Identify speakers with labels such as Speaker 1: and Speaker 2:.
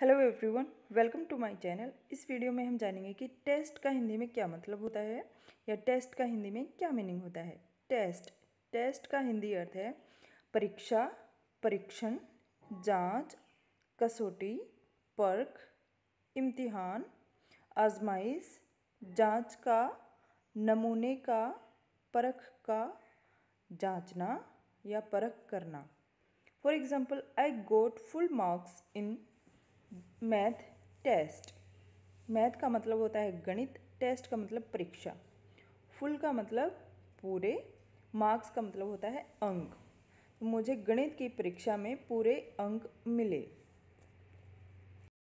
Speaker 1: hello everyone welcome to my channel इस video में हम जानेंगे कि टेस्ट का हिंदी में क्या मतलब होता है या टेस्ट का हिंदी में क्या मीनिंग होता है टेस्ट टेस्ट का हिंदी अर्थ है परीक्षा परीक्षण जांच, कसौटी परख इम्तिहान आजमाइश जांच का नमूने का परख का जांचना या परख करना for example I got full marks in math test math का मतलब होता है गणित टेस्ट का मतलब परीक्षा फुल का मतलब पूरे मार्क्स का मतलब होता है अंक तो मुझे गणित की परीक्षा में पूरे अंक मिले